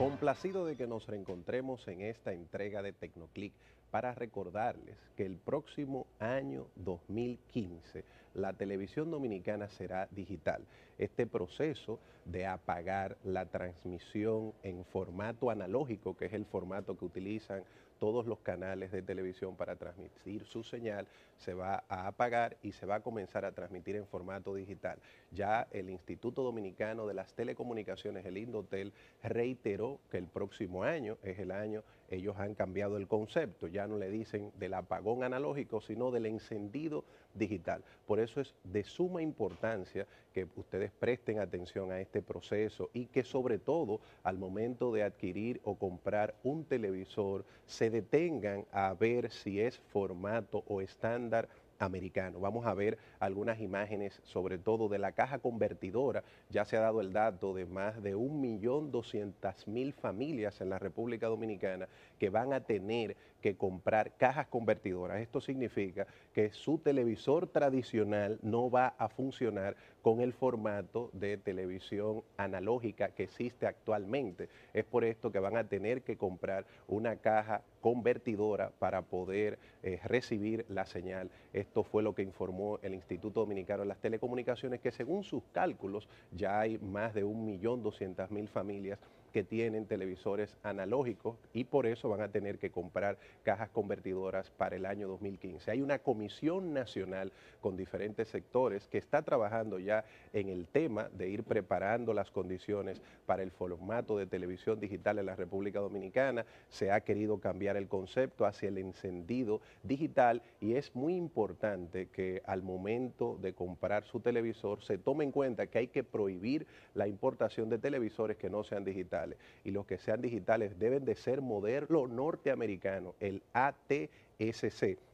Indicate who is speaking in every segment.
Speaker 1: Complacido de que nos reencontremos en esta entrega de Tecnoclick para recordarles que el próximo año 2015 la televisión dominicana será digital. Este proceso de apagar la transmisión en formato analógico, que es el formato que utilizan todos los canales de televisión para transmitir su señal, se va a apagar y se va a comenzar a transmitir en formato digital. Ya el Instituto Dominicano de las Telecomunicaciones, el Indotel, reiteró que el próximo año es el año ellos han cambiado el concepto, ya no le dicen del apagón analógico, sino del encendido digital. Por eso es de suma importancia que ustedes presten atención a este proceso y que sobre todo al momento de adquirir o comprar un televisor se detengan a ver si es formato o estándar americano. Vamos a ver algunas imágenes, sobre todo de la caja convertidora. Ya se ha dado el dato de más de 1.200.000 familias en la República Dominicana que van a tener que comprar cajas convertidoras. Esto significa que su televisor tradicional no va a funcionar con el formato de televisión analógica que existe actualmente. Es por esto que van a tener que comprar una caja convertidora para poder eh, recibir la señal. Esto fue lo que informó el Instituto Dominicano de las Telecomunicaciones, que según sus cálculos ya hay más de 1.200.000 familias que tienen televisores analógicos y por eso van a tener que comprar cajas convertidoras para el año 2015. Hay una comisión nacional con diferentes sectores que está trabajando ya en el tema de ir preparando las condiciones para el formato de televisión digital en la República Dominicana. Se ha querido cambiar el concepto hacia el encendido digital y es muy importante que al momento de comprar su televisor se tome en cuenta que hay que prohibir la importación de televisores que no sean digitales y los que sean digitales deben de ser modelo norteamericano, el ATSC.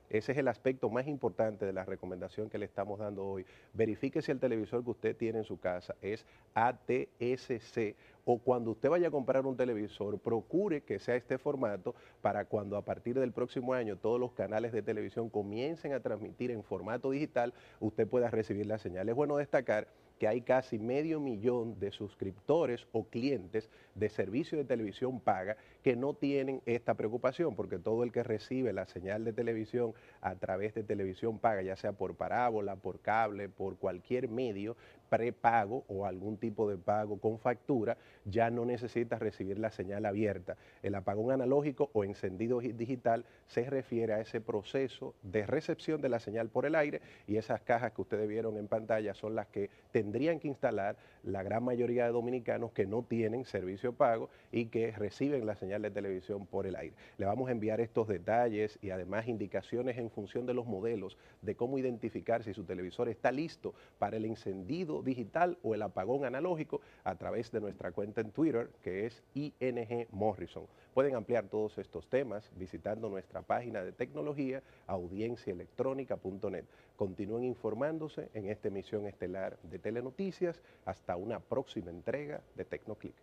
Speaker 1: Ese es el aspecto más importante de la recomendación que le estamos dando hoy. Verifique si el televisor que usted tiene en su casa es ATSC o cuando usted vaya a comprar un televisor, procure que sea este formato para cuando a partir del próximo año todos los canales de televisión comiencen a transmitir en formato digital, usted pueda recibir la señal. Es bueno destacar que hay casi medio millón de suscriptores o clientes de servicio de televisión paga que no tienen esta preocupación, porque todo el que recibe la señal de televisión a través de televisión paga, ya sea por parábola, por cable, por cualquier medio, prepago o algún tipo de pago con factura, ya no necesitas recibir la señal abierta. El apagón analógico o encendido digital se refiere a ese proceso de recepción de la señal por el aire y esas cajas que ustedes vieron en pantalla son las que tendrían que instalar la gran mayoría de dominicanos que no tienen servicio pago y que reciben la señal de televisión por el aire. Le vamos a enviar estos detalles y además indicaciones en función de los modelos de cómo identificar si su televisor está listo para el encendido Digital o el Apagón Analógico a través de nuestra cuenta en Twitter, que es ING Morrison. Pueden ampliar todos estos temas visitando nuestra página de tecnología audienciaelectrónica.net. Continúen informándose en esta emisión estelar de Telenoticias. Hasta una próxima entrega de Tecnoclick.